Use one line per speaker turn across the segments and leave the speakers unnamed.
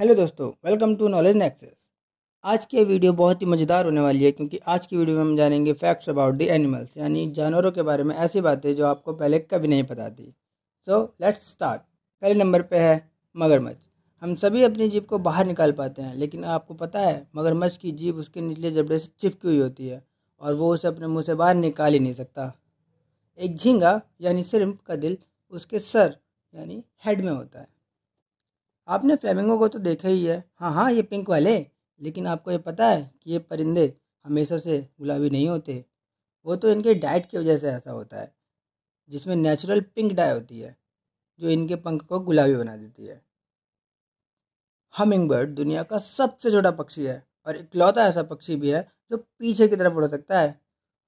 hello दोस्तों welcome to knowledge Nexus आज की वीडियो बहुत ही मज़ेदार होने वाली है क्योंकि आज की वीडियो में हम जानेंगे फैक्ट्स अबाउट द एनिमल्स यानी जानवरों के बारे में ऐसी बातें जो आपको पहले कभी नहीं पता थी सो लेट्स स्टार्ट पहले नंबर पे है मगरमच्छ हम सभी अपनी जीप को बाहर निकाल पाते हैं लेकिन आपको पता है मगरमच्छ की जीप उसके निचले जबड़े से चिपकी हुई होती है और वो उसे अपने मुँह से बाहर निकाल ही नहीं सकता एक झींगा यानी सिर्फ का दिल उसके सर यानी हेड में होता है आपने फ्लेमिंगो को तो देखा ही है हाँ हाँ ये पिंक वाले लेकिन आपको ये पता है कि ये परिंदे हमेशा से गुलाबी नहीं होते वो तो इनके डाइट की वजह से ऐसा होता है जिसमें नेचुरल पिंक डाई होती है जो इनके पंख को गुलाबी बना देती है हमिंग बर्ड दुनिया का सबसे छोटा पक्षी है और इकलौता ऐसा पक्षी भी है जो पीछे की तरफ उड़ सकता है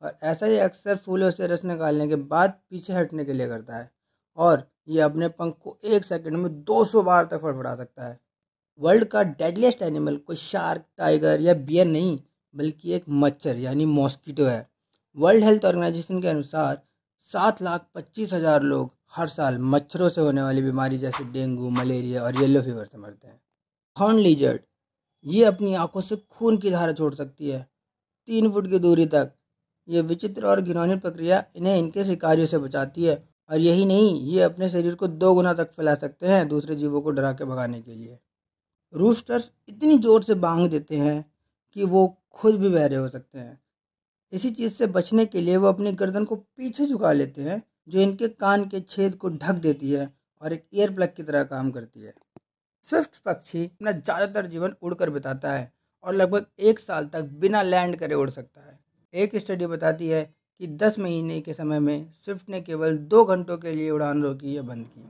और ऐसा ही अक्सर फूलों से रस निकालने के बाद पीछे हटने के लिए करता है और ये अपने पंख को एक सेकंड में 200 बार तक फड़फड़ा सकता है वर्ल्ड का डेडलीस्ट एनिमल कोई शार्क टाइगर या बियर नहीं बल्कि एक मच्छर यानी मॉस्किटो है वर्ल्ड हेल्थ ऑर्गेनाइजेशन के अनुसार सात लाख पच्चीस हज़ार लोग हर साल मच्छरों से होने वाली बीमारी जैसे डेंगू मलेरिया और येलो फीवर से मरते हैं हॉर्न लीजर्ड ये अपनी आंखों से खून की धारा छोड़ सकती है तीन फुट की दूरी तक ये विचित्र और घिनौनी प्रक्रिया इन्हें इनके शिकारियों से बचाती है और यही नहीं ये अपने शरीर को दो गुना तक फैला सकते हैं दूसरे जीवों को डरा के भगाने के लिए रूस्टर्स इतनी ज़ोर से बांग देते हैं कि वो खुद भी बहरे हो सकते हैं इसी चीज़ से बचने के लिए वो अपनी गर्दन को पीछे झुका लेते हैं जो इनके कान के छेद को ढक देती है और एक एयर प्लग की तरह काम करती है स्विफ्ट पक्षी अपना ज़्यादातर जीवन उड़कर बिताता है और लगभग एक साल तक बिना लैंड करे उड़ सकता है एक स्टडी बताती है कि 10 महीने के समय में स्विफ्ट ने केवल दो घंटों के लिए उड़ान रोकी या बंद की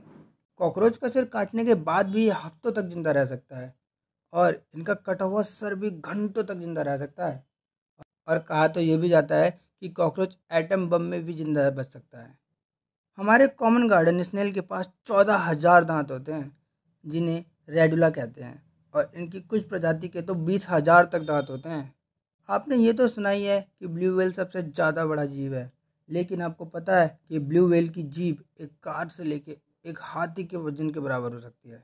कॉकरोच का सिर काटने के बाद भी हफ्तों तक जिंदा रह सकता है और इनका कटा हुआ सर भी घंटों तक जिंदा रह सकता है और कहा तो यह भी जाता है कि कॉकरोच एटम बम में भी जिंदा बच सकता है हमारे कॉमन गार्डन स्नेल के पास चौदह हज़ार दांत होते हैं जिन्हें रेडुला कहते हैं और इनकी कुछ प्रजाति के तो बीस हज़ार तक दांत होते हैं आपने ये तो सुना ही है कि ब्लू व्हेल सबसे ज़्यादा बड़ा जीव है लेकिन आपको पता है कि ब्लू व्हेल की जीव एक कार से लेके एक हाथी के वजन के बराबर हो सकती है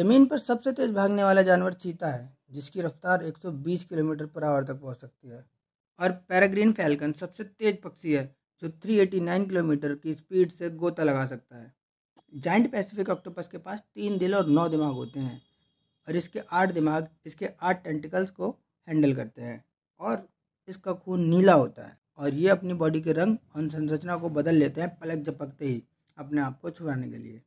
ज़मीन पर सबसे तेज़ भागने वाला जानवर चीता है जिसकी रफ्तार 120 किलोमीटर पर आवर तक पहुंच सकती है और पैराग्रीन फैलकन सबसे तेज़ पक्षी है जो 389 किलोमीटर की स्पीड से गोता लगा सकता है जाइंट पैसिफिक ऑक्टोपस के पास तीन दिल और नौ दिमाग होते हैं और इसके आठ दिमाग इसके आठ टेंटिकल्स को हैंडल करते हैं और इसका खून नीला होता है और ये अपनी बॉडी के रंग और संरचना को बदल लेते हैं पलक झपकते ही अपने आप को छुड़ाने के लिए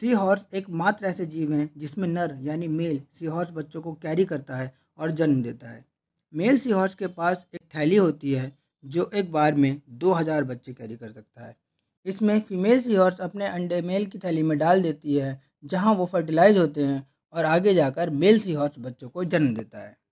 सी हॉर्स एक मात्र ऐसे जीव हैं जिसमें नर यानी मेल सी हॉर्स बच्चों को कैरी करता है और जन्म देता है मेल सी हॉर्स के पास एक थैली होती है जो एक बार में दो हज़ार बच्चे कैरी कर सकता है इसमें फीमेल सी हॉर्स अपने अंडे मेल की थैली में डाल देती है जहाँ वो फर्टिलाइज होते हैं और आगे जाकर मेल सी हॉर्स बच्चों को जन्म देता है